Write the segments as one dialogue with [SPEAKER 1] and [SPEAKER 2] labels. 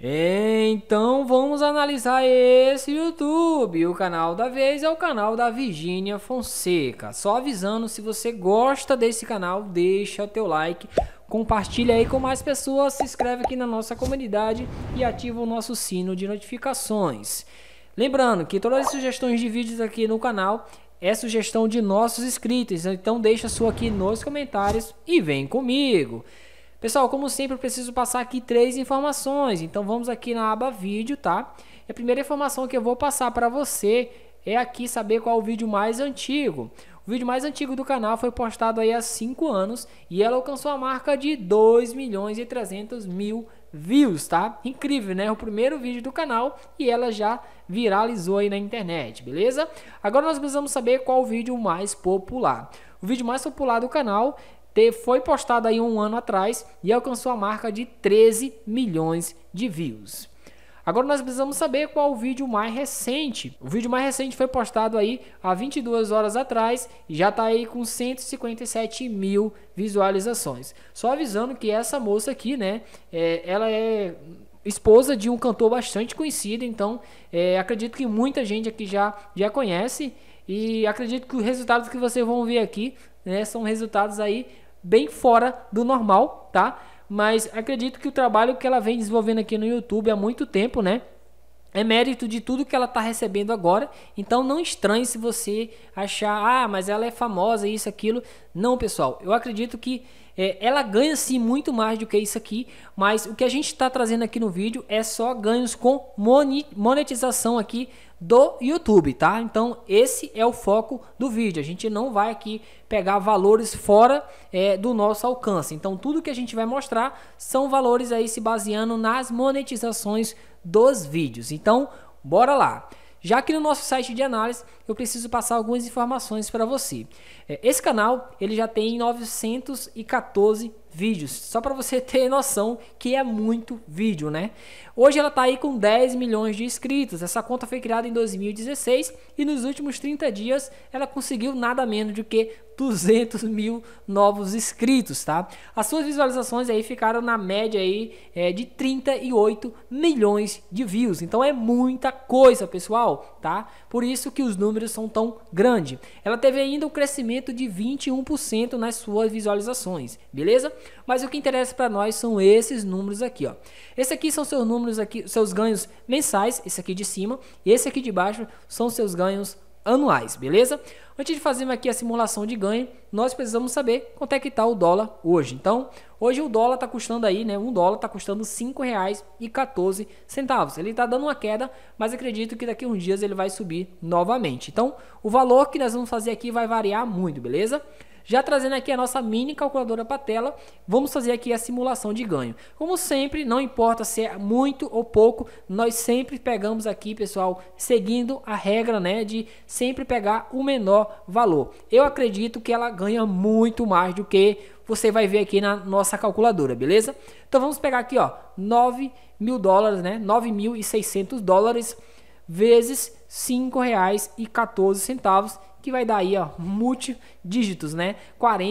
[SPEAKER 1] Então vamos analisar esse YouTube. O canal da vez é o canal da Virgínia Fonseca. Só avisando, se você gosta desse canal, deixa o teu like, compartilha aí com mais pessoas, se inscreve aqui na nossa comunidade e ativa o nosso sino de notificações. Lembrando que todas as sugestões de vídeos aqui no canal é sugestão de nossos inscritos, então deixa sua aqui nos comentários e vem comigo. Pessoal, como sempre, eu preciso passar aqui três informações. Então vamos aqui na aba vídeo, tá? E a primeira informação que eu vou passar para você é aqui saber qual é o vídeo mais antigo. O vídeo mais antigo do canal foi postado aí há 5 anos e ela alcançou a marca de 2 milhões e 300 mil views, tá? Incrível, né? O primeiro vídeo do canal e ela já viralizou aí na internet, beleza? Agora nós precisamos saber qual o vídeo mais popular. O vídeo mais popular do canal foi postado aí um ano atrás e alcançou a marca de 13 milhões de views. Agora nós precisamos saber qual o vídeo mais recente. O vídeo mais recente foi postado aí há 22 horas atrás e já está aí com 157 mil visualizações. Só avisando que essa moça aqui, né, é, ela é esposa de um cantor bastante conhecido, então é, acredito que muita gente aqui já, já conhece e acredito que os resultados que vocês vão ver aqui né, são resultados aí bem fora do normal, tá? Mas acredito que o trabalho que ela vem desenvolvendo aqui no YouTube há muito tempo, né? É mérito de tudo que ela está recebendo agora. Então não estranhe se você achar, ah, mas ela é famosa, isso, aquilo. Não, pessoal. Eu acredito que é, ela ganha sim muito mais do que isso aqui, mas o que a gente está trazendo aqui no vídeo é só ganhos com monetização aqui do YouTube, tá? Então esse é o foco do vídeo. A gente não vai aqui pegar valores fora é, do nosso alcance. Então tudo que a gente vai mostrar são valores aí se baseando nas monetizações dos vídeos. Então bora lá. Já que no nosso site de análise eu preciso passar algumas informações para você. É, esse canal ele já tem 914 vídeos, só para você ter noção que é muito vídeo, né? Hoje ela está aí com 10 milhões de inscritos. Essa conta foi criada em 2016 e nos últimos 30 dias ela conseguiu nada menos do que 200 mil novos inscritos, tá? As suas visualizações aí ficaram na média aí é, de 38 milhões de views. Então é muita coisa, pessoal, tá? Por isso que os números números são tão grandes. Ela teve ainda um crescimento de 21% nas suas visualizações, beleza? Mas o que interessa para nós são esses números aqui, ó. Esse aqui são seus números aqui, seus ganhos mensais, esse aqui de cima, e esse aqui de baixo são seus ganhos anuais, beleza? Antes de fazermos aqui a simulação de ganho, nós precisamos saber quanto é que está o dólar hoje. Então, hoje o dólar está custando aí, né? Um dólar está custando R$ 5,14. Ele está dando uma queda, mas acredito que daqui a uns dias ele vai subir novamente. Então, o valor que nós vamos fazer aqui vai variar muito, beleza? Já trazendo aqui a nossa mini calculadora para a tela, vamos fazer aqui a simulação de ganho. Como sempre, não importa se é muito ou pouco, nós sempre pegamos aqui, pessoal, seguindo a regra né, de sempre pegar o menor valor. Eu acredito que ela ganha muito mais do que você vai ver aqui na nossa calculadora, beleza? Então vamos pegar aqui, ó, 9 mil dólares, né? 9.600 dólares vezes reais e 14 centavos que vai dar aí, ó, multidígitos, né? R$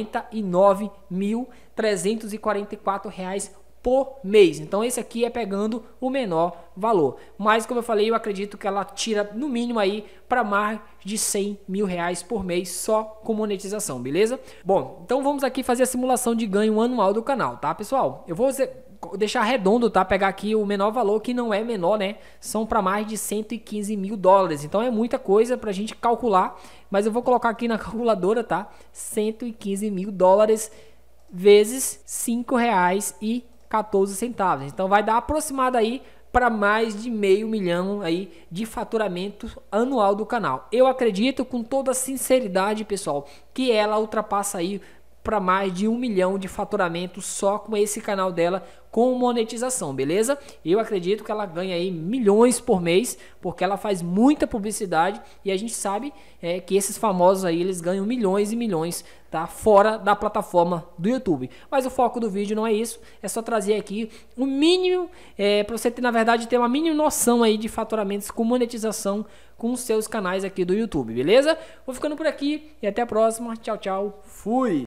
[SPEAKER 1] reais por mês. Então esse aqui é pegando o menor valor. Mas como eu falei, eu acredito que ela tira no mínimo aí para mais de R$ mil reais por mês só com monetização, beleza? Bom, então vamos aqui fazer a simulação de ganho anual do canal, tá, pessoal? Eu vou deixar redondo, tá? Pegar aqui o menor valor, que não é menor, né? São para mais de 115 mil dólares. Então é muita coisa para a gente calcular, mas eu vou colocar aqui na calculadora, tá? 115 mil dólares vezes R$ 5,14. Então vai dar aproximado aí para mais de meio milhão aí de faturamento anual do canal. Eu acredito com toda sinceridade, pessoal, que ela ultrapassa aí para mais de um milhão de faturamento só com esse canal dela com monetização, beleza? Eu acredito que ela ganha aí milhões por mês, porque ela faz muita publicidade e a gente sabe é, que esses famosos aí eles ganham milhões e milhões, tá? Fora da plataforma do YouTube. Mas o foco do vídeo não é isso, é só trazer aqui o um mínimo é, para você ter, na verdade, ter uma mínima noção aí de faturamentos com monetização com seus canais aqui do YouTube, beleza? Vou ficando por aqui e até a próxima. Tchau, tchau. Fui.